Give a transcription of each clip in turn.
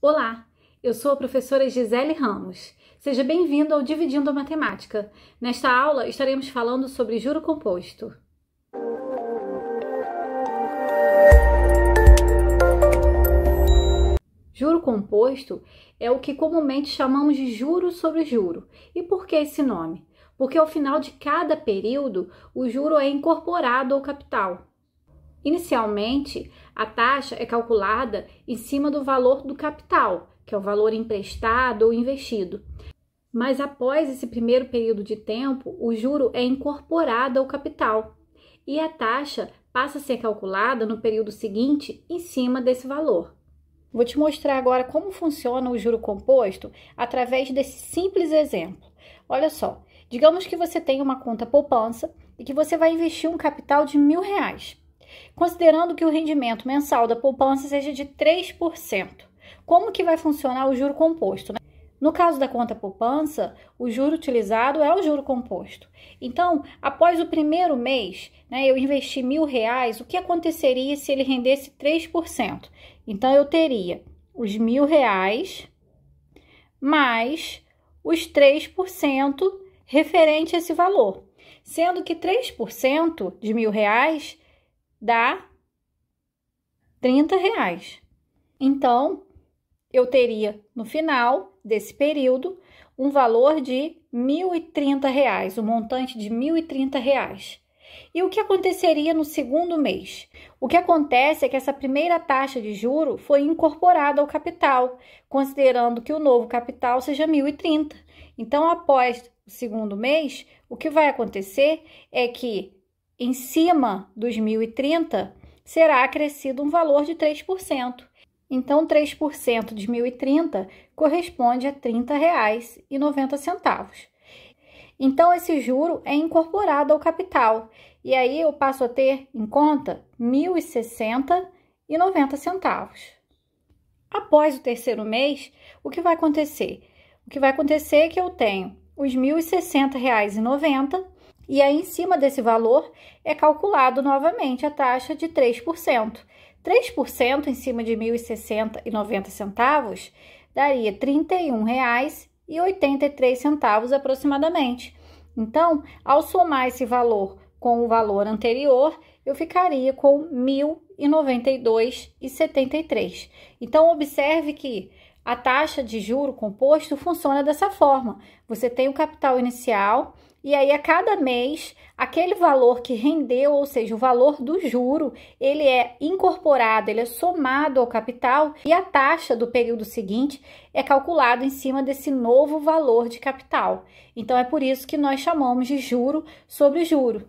Olá, eu sou a professora Gisele Ramos. Seja bem-vindo ao Dividindo a Matemática. Nesta aula, estaremos falando sobre juro composto. Juro composto é o que comumente chamamos de juro sobre juro. E por que esse nome? Porque ao final de cada período, o juro é incorporado ao capital, Inicialmente, a taxa é calculada em cima do valor do capital, que é o valor emprestado ou investido. Mas após esse primeiro período de tempo, o juro é incorporado ao capital e a taxa passa a ser calculada no período seguinte em cima desse valor. Vou te mostrar agora como funciona o juro composto através desse simples exemplo. Olha só, digamos que você tem uma conta poupança e que você vai investir um capital de mil reais. Considerando que o rendimento mensal da poupança seja de 3%, como que vai funcionar o juro composto? Né? No caso da conta poupança, o juro utilizado é o juro composto. Então, após o primeiro mês, né, eu investi mil reais, o que aconteceria se ele rendesse 3%? Então, eu teria os mil reais mais os 3% referente a esse valor, sendo que 3% de mil reais dá 30 reais. Então, eu teria no final desse período um valor de R$ 1.030, reais, um montante de R$ 1.030. Reais. E o que aconteceria no segundo mês? O que acontece é que essa primeira taxa de juro foi incorporada ao capital, considerando que o novo capital seja 1.030. Então, após o segundo mês, o que vai acontecer é que em cima dos 1030, será acrescido um valor de 3%. Então, 3% de 1030 corresponde a R$ 30,90. Então, esse juro é incorporado ao capital, e aí eu passo a ter em conta R$ 1.060,90. Após o terceiro mês, o que vai acontecer? O que vai acontecer é que eu tenho os R$ 1.060,90 e aí, em cima desse valor, é calculado novamente a taxa de 3%. 3% em cima de R$ 1.060,90 daria R$ 31,83 aproximadamente. Então, ao somar esse valor com o valor anterior, eu ficaria com R$ 1.092,73. Então, observe que a taxa de juro composto funciona dessa forma. Você tem o capital inicial e aí, a cada mês, aquele valor que rendeu, ou seja, o valor do juro, ele é incorporado, ele é somado ao capital e a taxa do período seguinte é calculada em cima desse novo valor de capital. Então, é por isso que nós chamamos de juro sobre juro.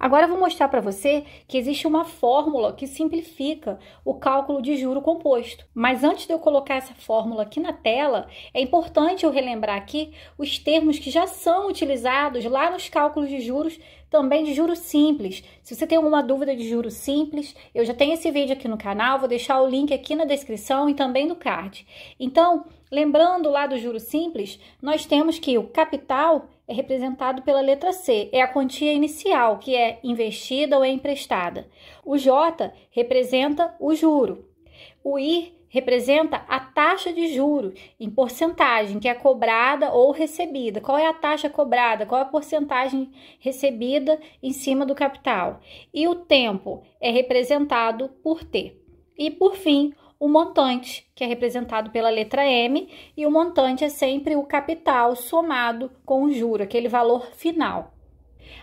Agora vou mostrar para você que existe uma fórmula que simplifica o cálculo de juro composto. Mas antes de eu colocar essa fórmula aqui na tela, é importante eu relembrar aqui os termos que já são utilizados lá nos cálculos de juros, também de juros simples. Se você tem alguma dúvida de juros simples, eu já tenho esse vídeo aqui no canal, vou deixar o link aqui na descrição e também no card. Então, lembrando lá do juro simples, nós temos que o capital é representado pela letra C, é a quantia inicial, que é investida ou é emprestada. O J representa o juro. O I representa a taxa de juro em porcentagem que é cobrada ou recebida. Qual é a taxa cobrada? Qual é a porcentagem recebida em cima do capital? E o tempo é representado por T. E por fim, o montante, que é representado pela letra M, e o montante é sempre o capital somado com o juro, aquele valor final.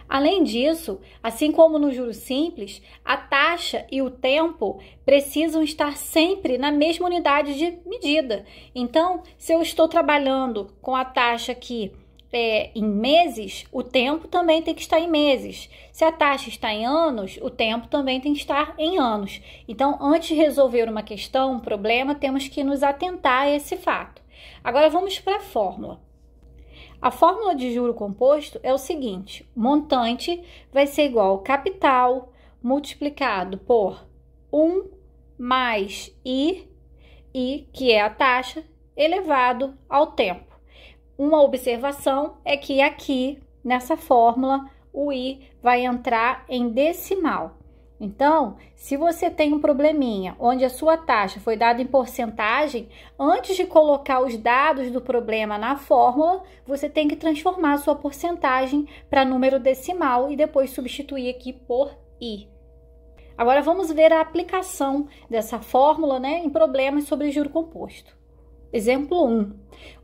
Além disso, assim como no juro simples, a taxa e o tempo precisam estar sempre na mesma unidade de medida. Então, se eu estou trabalhando com a taxa aqui é, em meses, o tempo também tem que estar em meses. Se a taxa está em anos, o tempo também tem que estar em anos. Então, antes de resolver uma questão, um problema, temos que nos atentar a esse fato. Agora vamos para a fórmula. A fórmula de juro composto é o seguinte: montante vai ser igual ao capital multiplicado por 1 mais i, i que é a taxa, elevado ao tempo. Uma observação é que aqui nessa fórmula o i vai entrar em decimal. Então, se você tem um probleminha onde a sua taxa foi dada em porcentagem, antes de colocar os dados do problema na fórmula, você tem que transformar a sua porcentagem para número decimal e depois substituir aqui por i. Agora vamos ver a aplicação dessa fórmula né, em problemas sobre juro composto. Exemplo 1.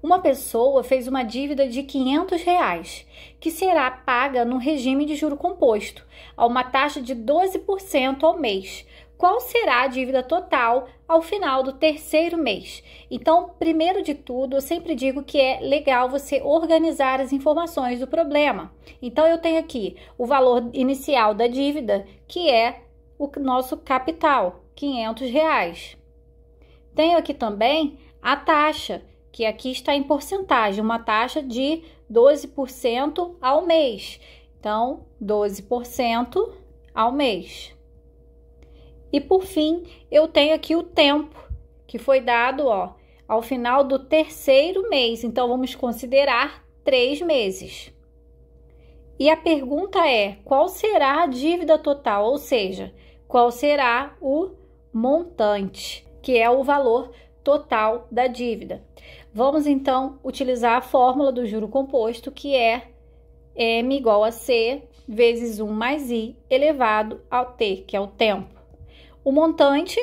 Uma pessoa fez uma dívida de 500 reais, que será paga no regime de juro composto, a uma taxa de 12% ao mês. Qual será a dívida total ao final do terceiro mês? Então, primeiro de tudo, eu sempre digo que é legal você organizar as informações do problema. Então, eu tenho aqui o valor inicial da dívida, que é o nosso capital, 500 reais. Tenho aqui também a taxa, que aqui está em porcentagem, uma taxa de 12% ao mês. Então, 12% ao mês. E por fim, eu tenho aqui o tempo que foi dado ó, ao final do terceiro mês. Então, vamos considerar três meses. E a pergunta é: qual será a dívida total? Ou seja, qual será o montante, que é o valor total da dívida. Vamos então utilizar a fórmula do juro composto, que é m igual a c vezes 1 mais i elevado ao t, que é o tempo. O montante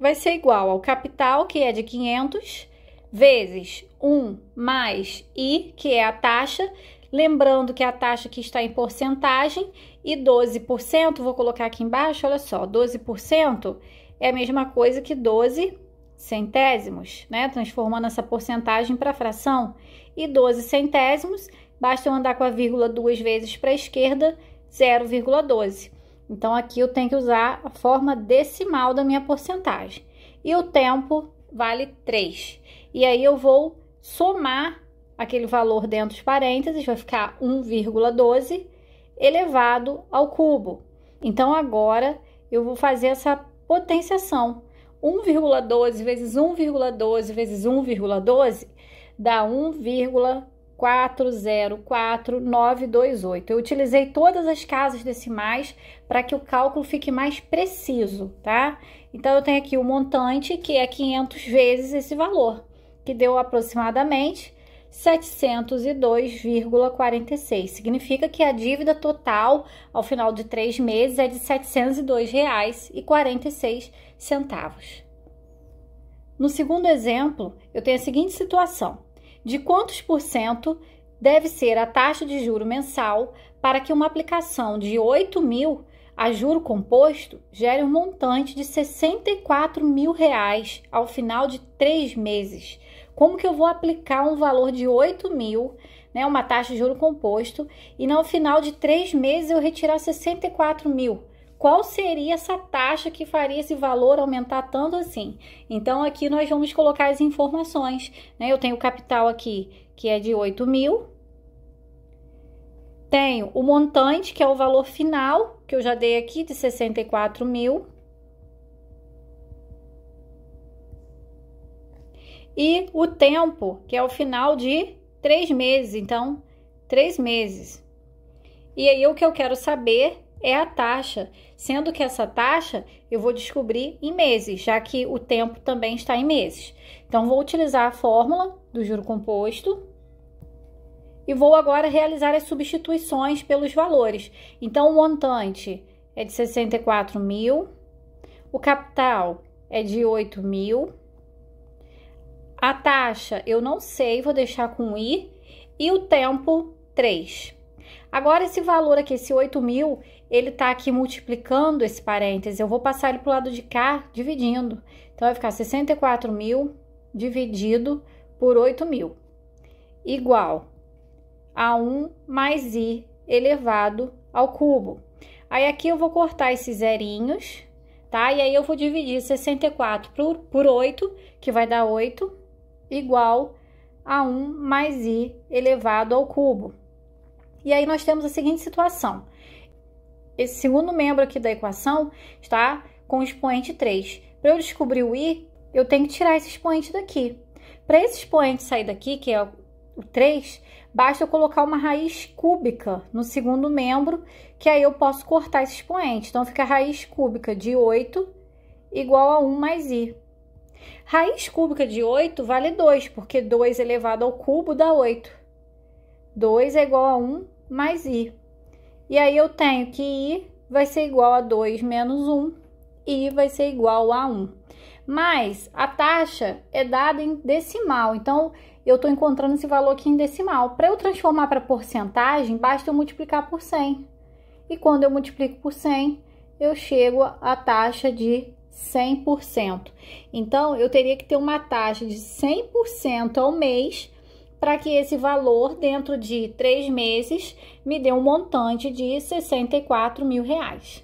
vai ser igual ao capital, que é de 500, vezes 1 mais i, que é a taxa, lembrando que a taxa aqui está em porcentagem, e 12%, vou colocar aqui embaixo, olha só, 12% é a mesma coisa que 12 centésimos, né? Transformando essa porcentagem para fração. E 12 centésimos, basta eu andar com a vírgula duas vezes para a esquerda, 0,12. Então, aqui eu tenho que usar a forma decimal da minha porcentagem. E o tempo vale 3. E aí eu vou somar aquele valor dentro dos parênteses, vai ficar 1,12 elevado ao cubo. Então, agora eu vou fazer essa potenciação. 1,12 vezes 1,12 vezes 1,12 dá 1,404928. Eu utilizei todas as casas decimais para que o cálculo fique mais preciso, tá? Então, eu tenho aqui o montante, que é 500 vezes esse valor, que deu aproximadamente 702,46. Significa que a dívida total ao final de três meses é de R$ 702,46. No segundo exemplo, eu tenho a seguinte situação: de quantos por cento deve ser a taxa de juro mensal para que uma aplicação de 8 mil a juro composto gere um montante de R$ 64 mil reais ao final de três meses? Como que eu vou aplicar um valor de 8 mil, né, uma taxa de juro composto, e no final de três meses eu retirar 64 mil? Qual seria essa taxa que faria esse valor aumentar tanto assim? Então, aqui nós vamos colocar as informações. Né? Eu tenho o capital aqui, que é de 8 mil, tenho o montante, que é o valor final, que eu já dei aqui, de 64 mil. e o tempo, que é o final de três meses. Então, três meses. E aí o que eu quero saber é a taxa, sendo que essa taxa eu vou descobrir em meses, já que o tempo também está em meses. Então, vou utilizar a fórmula do juro composto e vou agora realizar as substituições pelos valores. Então, o montante é de 64 mil, o capital é de 8 mil a taxa eu não sei, vou deixar com i. E o tempo 3. Agora, esse valor aqui, esse 8 mil, ele tá aqui multiplicando esse parênteses. Eu vou passar ele para o lado de cá, dividindo. Então, vai ficar 64 mil dividido por 8 mil, igual a 1 mais i elevado ao cubo. Aí, aqui eu vou cortar esses zerinhos, tá? E aí, eu vou dividir 64 por, por 8, que vai dar 8 igual a 1 mais i elevado ao cubo. E aí nós temos a seguinte situação. Esse segundo membro aqui da equação está com o expoente 3. Para eu descobrir o i, eu tenho que tirar esse expoente daqui. Para esse expoente sair daqui, que é o 3, basta eu colocar uma raiz cúbica no segundo membro, que aí eu posso cortar esse expoente. Então, fica a raiz cúbica de 8 igual a 1 mais i. Raiz cúbica de 8 vale 2, porque 2 elevado ao cubo dá 8. 2 é igual a 1 mais i. E aí eu tenho que i vai ser igual a 2 menos 1, i vai ser igual a 1. Mas a taxa é dada em decimal, então eu estou encontrando esse valor aqui em decimal. Para eu transformar para porcentagem, basta eu multiplicar por 100. E quando eu multiplico por 100, eu chego à taxa de 100%. Então, eu teria que ter uma taxa de 100% ao mês para que esse valor, dentro de três meses, me dê um montante de 64 mil reais.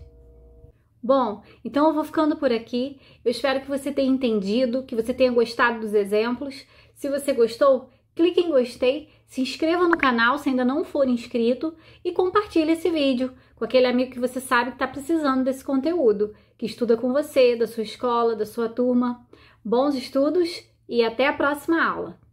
Bom, então eu vou ficando por aqui. Eu espero que você tenha entendido, que você tenha gostado dos exemplos. Se você gostou, clique em gostei, se inscreva no canal se ainda não for inscrito e compartilhe esse vídeo com aquele amigo que você sabe que está precisando desse conteúdo que estuda com você, da sua escola, da sua turma. Bons estudos e até a próxima aula!